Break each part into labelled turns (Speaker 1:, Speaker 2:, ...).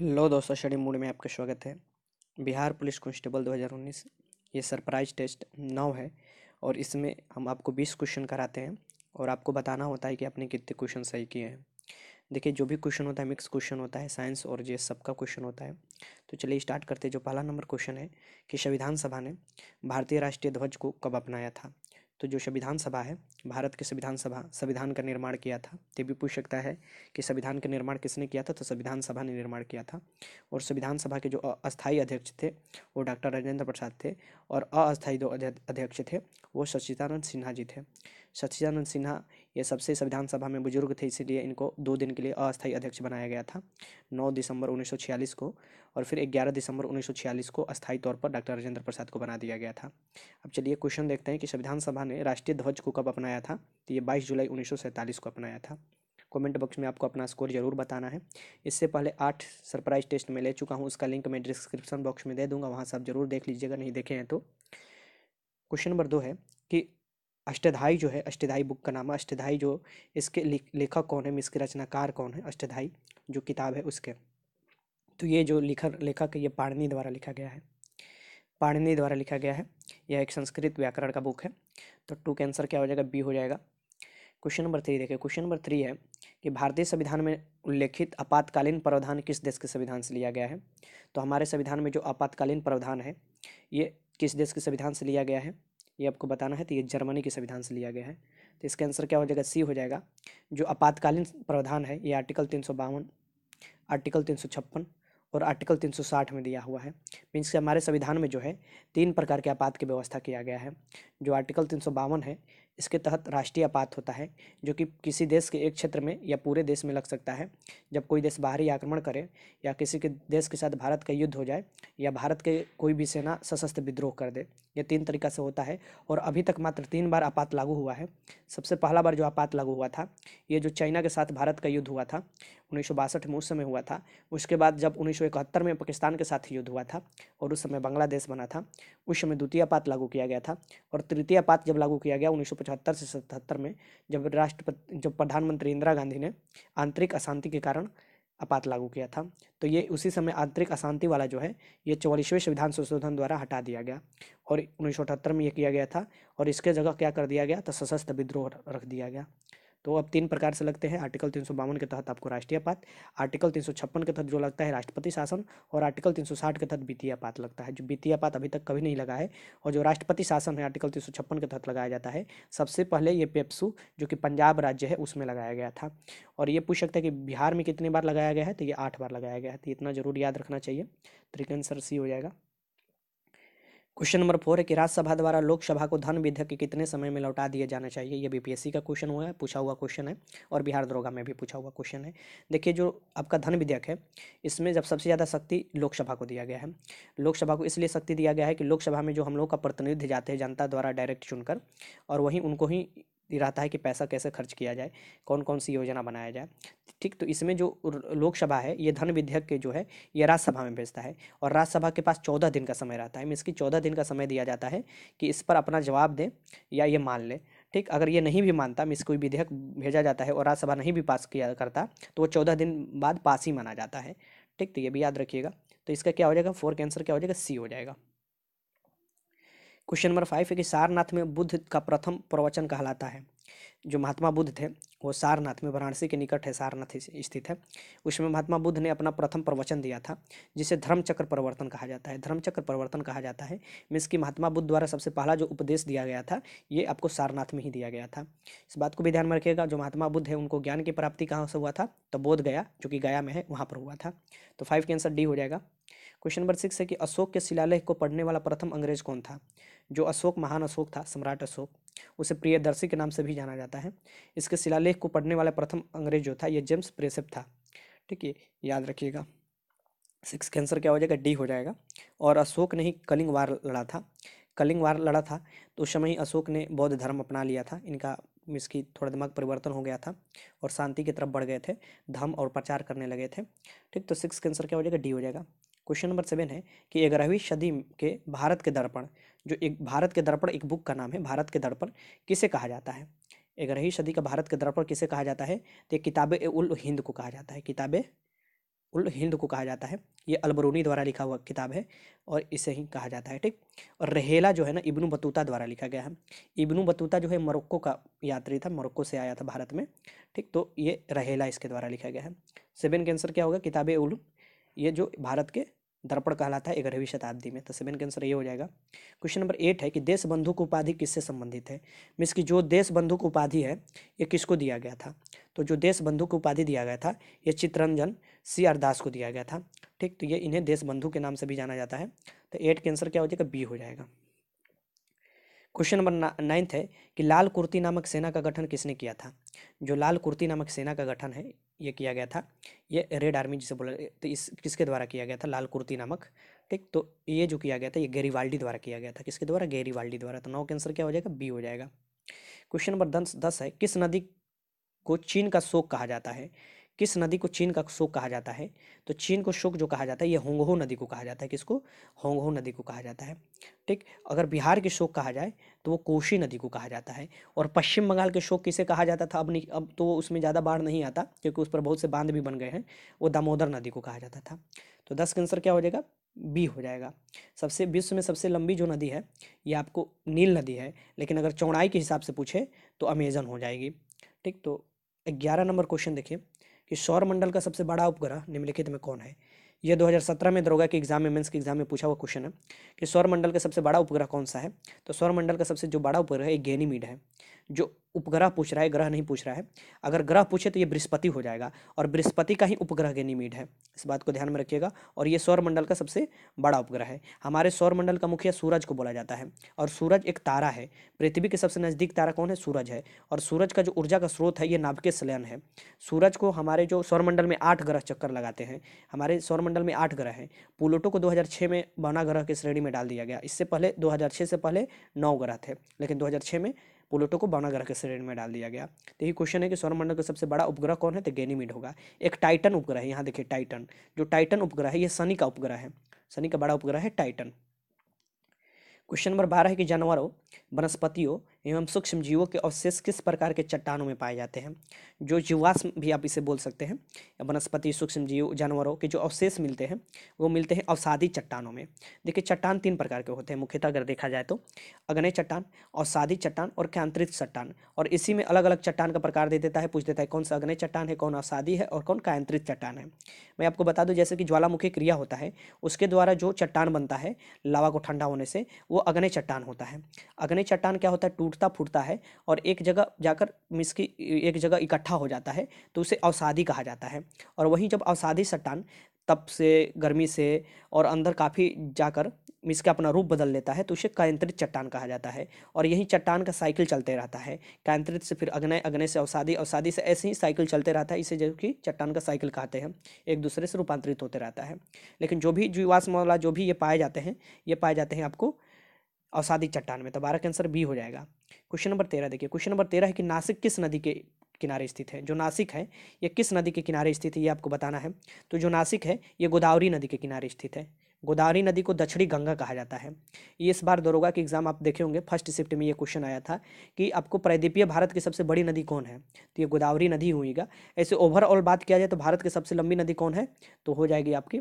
Speaker 1: hello दोस्तों Shani mood में आपका स्वागत है बिहार पुलिस कांस्टेबल 2019 ये सरप्राइज टेस्ट नौ है और इसमें हम आपको 20 क्वेश्चन कराते हैं और आपको बताना होता है कि आपने कितने क्वेश्चन सही किए हैं देखिए जो भी क्वेश्चन होता है मिक्स क्वेश्चन होता है साइंस और जे सबका क्वेश्चन होता है तो चलिए स्टार्ट करते जो पहला नंबर क्वेश्चन है कि संविधान सभा ने भारतीय राष्ट्रीय ध्वज को कब अपनाया था तो जो संविधान सभा है भारत के संविधान सभा संविधान का निर्माण किया था ये भी पूछ सकता है कि संविधान का निर्माण किसने किया था तो संविधान सभा ने निर्माण किया था और संविधान सभा के जो अस्थायी अध्यक्ष थे वो डॉक्टर राजेंद्र प्रसाद थे और अस्थायी जो अध्यक्ष थे वो सच्चिदानंद सिन्हा जी थे सच्चिदानंद सिन्हा ये सबसे संविधान सभा में बुजुर्ग थे इसीलिए इनको दो दिन के लिए अस्थायी अध्यक्ष बनाया गया था नौ दिसंबर उन्नीस को और फिर 11 दिसंबर 1946 को अस्थायी तौर पर डॉक्टर राजेंद्र प्रसाद को बना दिया गया था अब चलिए क्वेश्चन देखते हैं कि संविधान सभा ने राष्ट्रीय ध्वज को कब अपनाया था तो ये 22 जुलाई 1947 को अपनाया था कमेंट बॉक्स में आपको अपना स्कोर ज़रूर बताना है इससे पहले आठ सरप्राइज टेस्ट में ले चुका हूँ उसका लिंक मैं डिस्क्रिप्शन बॉक्स में दे दूँगा वहाँ से आप जरूर देख लीजिएगा नहीं देखे हैं तो क्वेश्चन नंबर दो है कि अष्टधाई जो है अष्टधाई बुक का नाम है अष्टधाई जो इसके लेखक कौन है इसके रचनाकार कौन है अष्टधाई जो किताब है उसके तो ये जो लिखक लेखक ये पाणनी द्वारा लिखा गया है पाणनी द्वारा लिखा गया है यह एक संस्कृत व्याकरण का बुक है तो टू का आंसर क्या हो जाएगा बी हो जाएगा क्वेश्चन नंबर थ्री देखिए क्वेश्चन नंबर थ्री है कि भारतीय संविधान में उल्लेखित आपातकालीन प्रावधान किस देश के संविधान से लिया गया है तो हमारे संविधान में जो आपातकालीन प्रावधान है ये किस देश के संविधान से लिया गया है ये आपको बताना है तो ये जर्मनी के संविधान से लिया गया है तो इसका आंसर क्या हो जाएगा सी हो जाएगा जो आपातकालीन प्रावधान है ये आर्टिकल तीन आर्टिकल तीन और आर्टिकल 360 में दिया हुआ है मीन्स कि हमारे संविधान में जो है तीन प्रकार के आपात की व्यवस्था किया गया है जो आर्टिकल तीन है इसके तहत राष्ट्रीय आपात होता है जो कि किसी देश के एक क्षेत्र में या पूरे देश में लग सकता है जब कोई देश बाहरी आक्रमण करे या किसी के देश के साथ भारत का युद्ध हो जाए या भारत के कोई भी सेना सशस्त्र विद्रोह कर दे ये तीन तरीका से होता है और अभी तक मात्र तीन बार आपात लागू हुआ है सबसे पहला बार जो आपात लागू हुआ था ये जो चाइना के साथ भारत का युद्ध हुआ था उन्नीस में उस समय हुआ था उसके बाद जब उन्नीस में पाकिस्तान के साथ युद्ध हुआ था और उस समय बांग्लादेश बना था उस समय द्वितीय आपात लागू किया गया था और तृतीय आपात जब लागू किया गया उन्नीस पचहत्तर से सतहत्तर में जब राष्ट्रपति जब प्रधानमंत्री इंदिरा गांधी ने आंतरिक अशांति के कारण आपात लागू किया था तो ये उसी समय आंतरिक अशांति वाला जो है ये चौवालीसवें संविधान संशोधन द्वारा हटा दिया गया और उन्नीस में ये किया गया था और इसके जगह क्या कर दिया गया तो सशस्त्र विद्रोह रख दिया गया तो अब तीन प्रकार से लगते हैं आर्टिकल तीन सौ बावन के तहत आपको राष्ट्रीय पात आर्टिकल तीन सौ छप्पन के तहत जो लगता है राष्ट्रपति शासन और आर्टिकल तीन सौ साठ के तहत वित्तीय पात लगता है जो वित्तीय पात अभी तक कभी नहीं लगा है और जो राष्ट्रपति शासन है आर्टिकल तीन सौ छप्पन के तहत लगाया जाता है सबसे पहले ये पेप्सू जो कि पंजाब राज्य है उसमें लगाया गया था और ये पूछ सकते हैं कि बिहार में कितनी बार लगाया गया है तो ये आठ बार लगाया गया है तो इतना जरूर याद रखना चाहिए तो आंसर सी हो जाएगा क्वेश्चन नंबर फोर है कि राज्यसभा द्वारा लोकसभा को धन विधेयक के कितने समय में लौटा दिए जाना चाहिए ये बीपीएससी का क्वेश्चन हुआ है पूछा हुआ क्वेश्चन है और बिहार दरोगा में भी पूछा हुआ क्वेश्चन है देखिए जो आपका धन विधेयक है इसमें जब सबसे ज़्यादा शक्ति लोकसभा को दिया गया है लोकसभा को इसलिए शक्ति दिया गया है कि लोकसभा में जो हम लोग का प्रतिनिधि जाते हैं जनता द्वारा डायरेक्ट चुनकर और वहीं उनको ही रहता है कि पैसा कैसे खर्च किया जाए कौन कौन सी योजना बनाया जाए ठीक तो इसमें जो लोकसभा है ये धन विधेयक के जो है ये राज्यसभा में भेजता है और राज्यसभा के पास चौदह दिन का समय रहता है इसकी चौदह दिन का समय दिया जाता है कि इस पर अपना जवाब दें या ये मान लें ठीक अगर ये नहीं भी मानता मिस कोई विधेयक भेजा जाता है और राज्यसभा नहीं भी पास किया करता तो वो चौदह दिन बाद पास ही माना जाता है ठीक तो ये भी याद रखिएगा तो इसका क्या हो जाएगा फोर कैंसर क्या हो जाएगा सी हो जाएगा क्वेश्चन नंबर फाइव है कि सारनाथ में बुद्ध का प्रथम प्रवचन कहलाता है जो महात्मा बुद्ध थे वो सारनाथ में वाराणसी के निकट है सारनाथ स्थित है उसमें महात्मा बुद्ध ने अपना प्रथम प्रवचन दिया था जिसे धर्मचक्र प्रवर्तन कहा जाता है धर्मचक्र प्रवर्तन कहा जाता है मीन्स कि महात्मा बुद्ध द्वारा सबसे पहला जो उपदेश दिया गया था ये आपको सारनाथ में ही दिया गया था इस बात को भी ध्यान में रखिएगा जो महात्मा बुद्ध है उनको ज्ञान की प्राप्ति कहाँ से हुआ था तो बोध गया जो कि गया में है वहाँ पर हुआ था तो फाइव के आंसर डी हो जाएगा क्वेश्चन नंबर सिक्स है कि अशोक के शिलालेख को पढ़ने वाला प्रथम अंग्रेज कौन था जो अशोक महान अशोक था सम्राट अशोक उसे प्रियदर्शी के नाम से भी जाना जाता है इसके शिलालेख को पढ़ने वाला प्रथम अंग्रेज जो था यह जेम्स प्रेसेप था ठीक है याद रखिएगा सिक्स के आंसर क्या हो जाएगा डी हो जाएगा और अशोक ने ही कलिंग वार लड़ा था कलिंग वार लड़ा था तो उस समय ही अशोक ने बौद्ध धर्म अपना लिया था इनका इसकी थोड़ा दिमाग परिवर्तन हो गया था और शांति की तरफ बढ़ गए थे धम और प्रचार करने लगे थे ठीक तो सिक्स के आंसर क्या हो जाएगा डी हो जाएगा क्वेश्चन नंबर सेवन है कि ग्यारहवीं सदी के भारत के दर्पण जो एक भारत के दर्पण एक बुक का नाम है भारत के दर्पण किसे कहा जाता है ग्यारहवीं सदी का भारत के दर्पण किसे कहा जाता है तो किताब उल हिंद को कहा जाता है किताब उल हिंद को कहा जाता है ये अलबरूनी द्वारा लिखा हुआ किताब है और इसे ही कहा जाता है ठीक और रहेला जो है ना इब्नू बतूता द्वारा लिखा गया है इब्नू बतूता जो है मोरक्को का यात्री था मोरक्को से आया था भारत में ठीक तो ये रहेला इसके द्वारा लिखा गया है सेवन के आंसर क्या होगा किताब उल ये जो भारत के दर्पण कहलाता है ग्यारहवीं शताब्दी में तो सेवन के आंसर ये हो जाएगा क्वेश्चन नंबर एट है कि देश बंधु की उपाधि किससे संबंधित है मीन्स की जो देश बंधु की उपाधि है ये किसको दिया गया था तो जो देश बंधु की उपाधि दिया गया था ये चित्रंजन सी आर दास को दिया गया था ठीक तो ये इन्हें देश बंधु के नाम से भी जाना जाता है तो एट के आंसर क्या हो जाएगा बी हो जाएगा क्वेश्चन नंबर नाइन्थ है कि लाल कुर्ती नामक सेना का गठन किसने किया था जो लाल कुर्ती नामक सेना का गठन है ये किया गया था ये रेड आर्मी जिसे बोला तो इस किसके द्वारा किया गया था लाल कुर्ती नामक ठीक तो ये जो किया गया था ये गेरीवाल्डी द्वारा किया गया था किसके द्वारा गेरीवाल्डी द्वारा तो नौ के आंसर क्या हो जाएगा बी हो जाएगा क्वेश्चन नंबर दस दस है किस नदी को चीन का शोक कहा जाता है किस नदी को चीन का शोक कहा जाता है तो चीन को शोक जो कहा जाता है ये होंगहो नदी को कहा जाता है किसको होंगहो नदी को कहा जाता है ठीक अगर बिहार के शोक कहा जाए तो वो कोशी नदी को कहा जाता है और पश्चिम बंगाल के शोक किसे कहा जाता था अब नहीं अब तो उसमें ज़्यादा बाढ़ नहीं आता क्योंकि उस पर बहुत से बांध भी बन गए हैं वो दामोदर नदी को कहा जाता था तो दस का आंसर क्या हो जाएगा बी हो जाएगा सबसे विश्व में सबसे लंबी जो नदी है ये आपको नील नदी है लेकिन अगर चौड़ाई के हिसाब से पूछे तो अमेजन हो जाएगी ठीक तो ग्यारह नंबर क्वेश्चन देखिए कि सौरमंडल का सबसे बड़ा उपग्रह निम्नलिखित में कौन है यह 2017 में दरोगा के एग्जाम में मेंस के एग्जाम में पूछा हुआ क्वेश्चन है कि सौरमंडल का सबसे बड़ा उपग्रह कौन सा है तो सौरमंडल का सबसे जो बड़ा उपग्रह है गेनीमीड है जो उपग्रह पूछ रहा है ग्रह नहीं पूछ रहा है अगर ग्रह पूछे तो ये बृहस्पति हो जाएगा और बृहस्पति का ही उपग्रह निमीड है इस बात को ध्यान में रखिएगा और ये सौरमंडल का सबसे बड़ा उपग्रह है हमारे सौरमंडल का मुखिया सूरज को बोला जाता है और सूरज एक तारा है पृथ्वी के सबसे नज़दीक तारा कौन है सूरज है और सूरज का जो ऊर्जा का स्रोत है ये नाभिकीय सलयन है सूरज को हमारे जो सौरमंडल में आठ ग्रह चक्कर लगाते हैं हमारे सौरमंडल में आठ ग्रह हैं पुलोटो को छः में बना ग्रह की श्रेणी में डाल दिया गया इससे पहले छः से पहले नौ ग्रह थे लेकिन छः में प्लूटो को बौना ग्रह के श्रेणी में डाल दिया गया तो यही क्वेश्चन है कि सौरमंडल का सबसे बड़ा उपग्रह कौन है तो गेनीमिड होगा एक टाइटन उपग्रह है यहाँ देखिए टाइटन जो टाइटन उपग्रह है ये शनि का उपग्रह है शनि का बड़ा उपग्रह है टाइटन क्वेश्चन नंबर बारह है कि जानवरों वनस्पतियों एवं सूक्ष्म जीवों के अवशेष किस प्रकार के चट्टानों में पाए जाते हैं जो जीवाश्म भी आप इसे बोल सकते हैं वनस्पति सूक्ष्म जीव जानवरों के जो अवशेष मिलते हैं वो मिलते हैं अवसादी चट्टानों में देखिए चट्टान तीन प्रकार के होते हैं मुख्यतः अगर देखा जाए तो अग्नय चट्टान अवसादी चट्टान और कायांत्रित चट्टान और इसी में अलग अलग चट्टान का प्रकार दे देता है पूछ देता है कौन सा अग्नय चट्टान है कौन अवसादी है और कौन कायांत्रित चट्टान है मैं आपको बता दूँ जैसे कि ज्वालामुखी क्रिया होता है उसके द्वारा जो चट्टान बनता है लावा को ठंडा होने से वो अग्नय चट्टान होता है अग्नय चट्टान क्या होता है टूट उठता फूटता है और एक जगह जाकर मिस की एक जगह इकट्ठा हो जाता है तो उसे अवसादी कहा जाता है और वहीं जब अवसादी सट्टान तप से गर्मी से और अंदर काफ़ी जाकर मिस का अपना रूप बदल लेता है तो उसे कायंत्रित चट्टान कहा जाता है और यही चट्टान का साइकिल चलते रहता है कायंत्रित से फिर अग्नय अग्नय से अवसादी अवसादी से ऐसे ही साइकिल चलते रहता है इसे जो कि चट्टान का साइकिल कहते हैं एक दूसरे से रूपांतरित होते रहता है लेकिन जो भी जीवाश्म वाला जो भी ये पाए जाते हैं ये पाए जाते हैं आपको औसादी चट्टान में तबारा तो का आंसर बी हो जाएगा क्वेश्चन नंबर तेरह देखिए क्वेश्चन नंबर तेरह है कि नासिक किस नदी के किनारे स्थित है जो नासिक है यह किस नदी के किनारे स्थित है ये आपको बताना है तो जो नासिक है ये गोदावरी नदी के किनारे स्थित है गोदावरी नदी को दक्षिणी गंगा कहा जाता है ये इस बार दरोगा के एग्जाम आप देखे होंगे फर्स्ट शिफ्ट में ये क्वेश्चन आया था कि आपको प्रायद्वीपीय भारत की सबसे बड़ी नदी कौन है तो ये गोदावरी नदी हुईगा ऐसे ओवरऑल बात किया जाए तो भारत की सबसे लंबी नदी कौन है तो हो जाएगी आपकी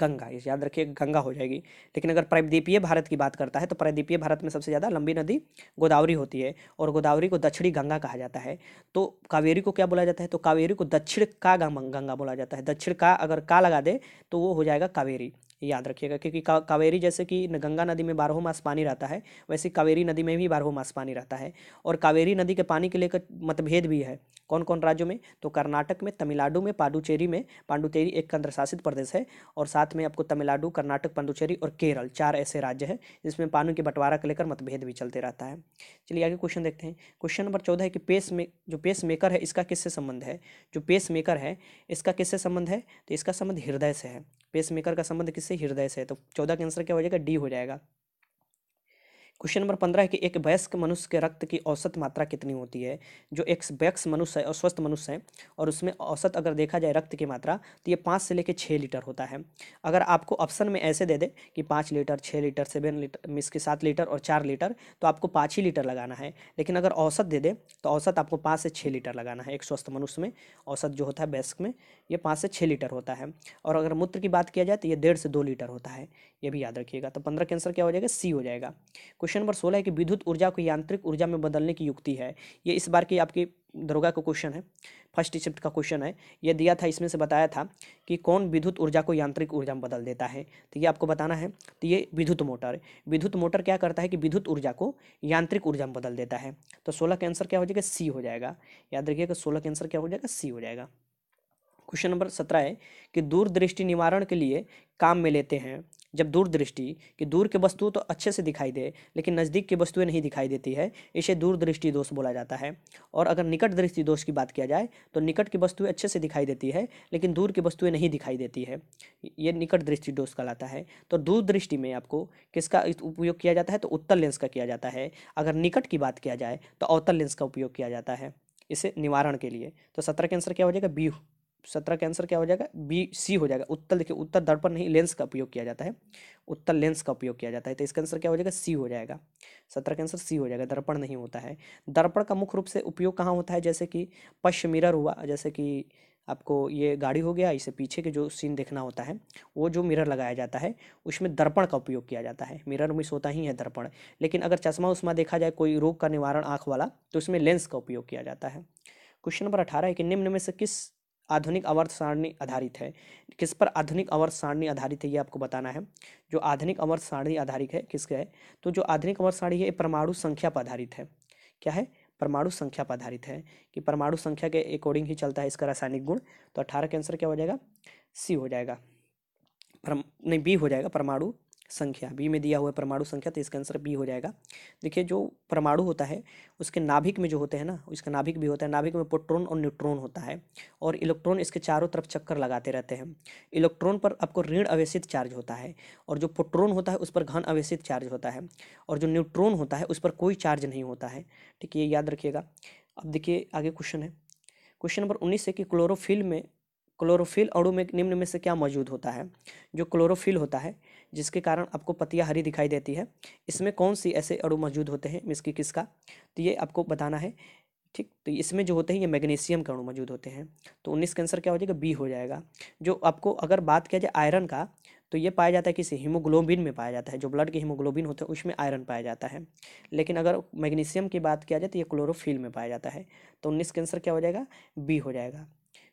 Speaker 1: गंगा इस याद रखिए गंगा हो जाएगी लेकिन अगर प्रायद्वीपीय भारत की बात करता है तो प्रायद्वीपीय भारत में सबसे ज़्यादा लंबी नदी गोदावरी होती है और गोदावरी को दक्षिणी गंगा कहा जाता है तो कावेरी को क्या बोला जाता है तो कावेरी को दक्षिण का गंगा बोला जाता है दक्षिण का अगर का लगा दे तो वो हो जाएगा कावेरी याद रखिएगा क्योंकि कावेरी जैसे कि गंगा नदी में बारहों मास पानी रहता है वैसे कावेरी नदी में भी बारहों मास पानी रहता है और कावेरी नदी के पानी के लेकर मतभेद भी है कौन कौन राज्यों में तो कर्नाटक में तमिलनाडु में पांडुचेरी में पांडुचेरी एक केंद्रशासित प्रदेश है और साथ में आपको तमिलनाडु कर्नाटक पांडुचेरी और केरल चार ऐसे राज्य हैं जिसमें पानी के बंटवारा को लेकर मतभेद भी चलते रहता है चलिए आगे क्वेश्चन देखते हैं क्वेश्चन नंबर चौदह है कि पेस में जो पेस मेकर है इसका किससे संबंध है जो पेस मेकर है इसका किससे संबंध है तो इसका संबंध हृदय से है पेसमेकर का संबंध किससे हृदय से तो चौदह का आंसर क्या हो जाएगा डी हो जाएगा क्वेश्चन नंबर पंद्रह है कि एक वयस्क मनुष्य के रक्त की औसत मात्रा कितनी होती है जो एक वयस्क मनुष्य है और स्वस्थ मनुष्य है और उसमें औसत अगर देखा जाए रक्त की मात्रा तो ये पाँच से लेकर छः लीटर होता है अगर आपको ऑप्शन में ऐसे दे दे कि पाँच लीटर छः लीटर सेवन लीटर मिस के सात लीटर और चार लीटर तो आपको पाँच ही लीटर लगाना है लेकिन अगर औसत दे दे तो औसत आपको पाँच से छः लीटर लगाना है एक स्वस्थ मनुष्य में औसत जो होता है वयस्क में ये पाँच से छः लीटर होता है और अगर मूत्र की बात किया जाए तो ये डेढ़ से दो लीटर होता है ये भी याद रखिएगा तो पंद्रह के आंसर क्या हो जाएगा सी हो जाएगा क्वेश्चन नंबर सोलह है कि विद्युत ऊर्जा को यांत्रिक ऊर्जा में बदलने की युक्ति है ये इस बार की आपकी दरोगा का क्वेश्चन है फर्स्ट शिफ्ट का क्वेश्चन है ये दिया था इसमें से बताया था कि कौन विद्युत ऊर्जा को यांत्रिक ऊर्जा में बदल देता है तो ये आपको बताना है तो ये विद्युत मोटर विद्युत मोटर क्या करता है कि विद्युत ऊर्जा को यांत्रिक ऊर्जा में बदल देता है तो सोलह का आंसर क्या हो जाएगा सी हो जाएगा याद रखिएगा सोलह का आंसर क्या हो जाएगा सी हो जाएगा क्वेश्चन नंबर सत्रह है कि दूरदृष्टि निवारण के लिए काम में लेते हैं जब दूरदृष्टि कि दूर की वस्तु तो अच्छे से दिखाई दे लेकिन नज़दीक की वस्तुएं नहीं दिखाई देती है इसे दूरदृष्टि दोष बोला जाता है और अगर निकट दृष्टि दोष की बात किया जाए तो निकट की वस्तुएं अच्छे से दिखाई देती है लेकिन दूर की वस्तुएं नहीं दिखाई देती है ये निकट दृष्टि दोष कहलाता है तो दूरदृष्टि में आपको किसका उपयोग किया जाता है तो उत्तर लेंस का किया जाता है अगर निकट की बात किया जाए तो अवतल लेंस का उपयोग किया जाता है इसे निवारण के लिए तो सत्रह के आंसर क्या हो जाएगा बीह सत्रह का आंसर क्या हो जाएगा बी सी हो जाएगा उत्तर देखिए उत्तर दर्पण नहीं लेंस का उपयोग किया जाता है उत्तर लेंस का उपयोग किया जाता है तो इसका आंसर क्या हो जाएगा सी हो जाएगा सत्रह का आंसर सी हो जाएगा दर्पण नहीं होता है दर्पण का मुख्य रूप से उपयोग कहाँ होता है जैसे कि पश्च मिरर हुआ जैसे कि आपको ये गाड़ी हो गया इसे पीछे के जो सीन देखना होता है वो जो मिरर लगाया जाता है उसमें दर्पण का उपयोग किया जाता है मिरर में सोता ही है दर्पण लेकिन अगर चश्मा उस्मा देखा जाए कोई रोग का निवारण आँख वाला तो उसमें लेंस का उपयोग किया जाता है क्वेश्चन नंबर अठारह है कि निम्न में से किस आधुनिक अवर्त सारणी आधारित है किस पर आधुनिक अवर्त सारणी आधारित है ये आपको बताना है जो आधुनिक अवर्त सारणी आधारित है किसके है तो जो आधुनिक अवर्त सारणी है परमाणु संख्या पर आधारित है क्या है परमाणु संख्या पर आधारित है कि परमाणु संख्या के अकॉर्डिंग ही चलता है इसका रासायनिक गुण तो अठारह के आंसर क्या हो जाएगा सी हो जाएगा नहीं बी हो जाएगा परमाणु संख्या बी में दिया हुआ परमाणु संख्या तो इसका आंसर बी हो जाएगा देखिए जो परमाणु होता है उसके नाभिक में जो होते हैं ना उसका नाभिक भी होता है नाभिक में प्रोटोन और न्यूट्रॉन होता है और इलेक्ट्रॉन इसके चारों तरफ चक्कर लगाते रहते हैं इलेक्ट्रॉन पर आपको ऋण अवेशित चार्ज होता है और जो प्रोटोन होता है उस पर घन अवेशित चार्ज होता है और जो न्यूट्रॉन होता है उस पर कोई चार्ज नहीं होता है ठीक है ये याद रखिएगा अब देखिए आगे क्वेश्चन है क्वेश्चन नंबर उन्नीस है कि क्लोरोफिल में क्लोरोफिल अणु में निम्न में से क्या मौजूद होता है जो क्लोरोफिल होता है जिसके कारण आपको पतिया हरी दिखाई देती है इसमें कौन सी ऐसे अणु मौजूद होते हैं मिस की किसका तो ये आपको बताना है ठीक तो इसमें जो होते हैं ये मैग्नीशियम के अणु मौजूद होते हैं तो उन्नीस का आंसर क्या हो जाएगा बी हो जाएगा जो आपको अगर बात किया जाए आयरन का तो ये पाया जाता है किसी हीमोग्लोबिन में पाया जाता है जो ब्लड के हीमोग्लोबिन होते हैं उसमें आयरन पाया जाता है लेकिन अगर मैग्नीशियम की बात किया जाए तो ये क्लोरोफिल में पाया जाता है तो उन्नीस का आंसर क्या हो जाएगा बी हो जाएगा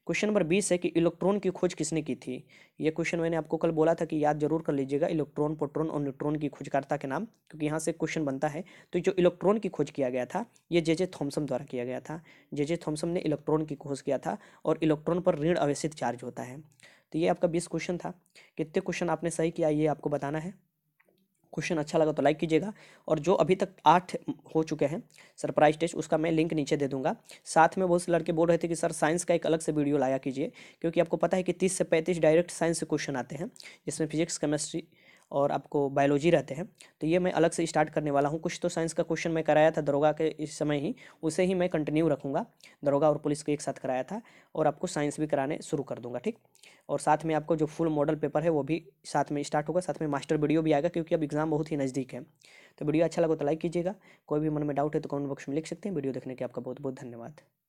Speaker 1: क्वेश्चन नंबर बीस है कि इलेक्ट्रॉन की खोज किसने की थी ये क्वेश्चन मैंने आपको कल बोला था कि याद जरूर कर लीजिएगा इलेक्ट्रॉन प्रोट्रॉन और न्यूट्रॉन की खोजकर्ता के नाम क्योंकि यहाँ से क्वेश्चन बनता है तो जो इलेक्ट्रॉन की खोज किया गया था ये जे जे थॉम्सन द्वारा किया गया था जे जे थॉम्सन ने इलेक्ट्रॉन की खोज किया था और इलेक्ट्रॉन पर ऋण अवेशित चार्ज होता है तो ये आपका बीस क्वेश्चन था कितने क्वेश्चन आपने सही किया ये आपको बताना है क्वेश्चन अच्छा लगा तो लाइक कीजिएगा और जो अभी तक आठ हो चुके हैं सरप्राइज टेस्ट उसका मैं लिंक नीचे दे दूंगा साथ में बहुत से लड़के बोल रहे थे कि सर साइंस का एक अलग से वीडियो लाया कीजिए क्योंकि आपको पता है कि तीस से पैंतीस डायरेक्ट साइंस से क्वेश्चन आते हैं जिसमें फिजिक्स केमिस्ट्री और आपको बायोलॉजी रहते हैं तो ये मैं अलग से स्टार्ट करने वाला हूँ कुछ तो साइंस का क्वेश्चन मैं कराया था दरोगा के इस समय ही उसे ही मैं कंटिन्यू रखूँगा दरोगा और पुलिस को एक साथ कराया था और आपको साइंस भी कराने शुरू कर दूँगा ठीक और साथ में आपको जो फुल मॉडल पेपर है वो भी साथ में स्टार्ट होगा साथ में मास्टर वीडियो भी आएगा क्योंकि अब एग्ज़ाम बहुत ही नज़दीक है तो वीडियो अच्छा लगा तो लाइक कीजिएगा कोई भी मन में डाउट है तो कमेंट बॉक्स में लिख सकते हैं वीडियो देखने के आपका बहुत बहुत धन्यवाद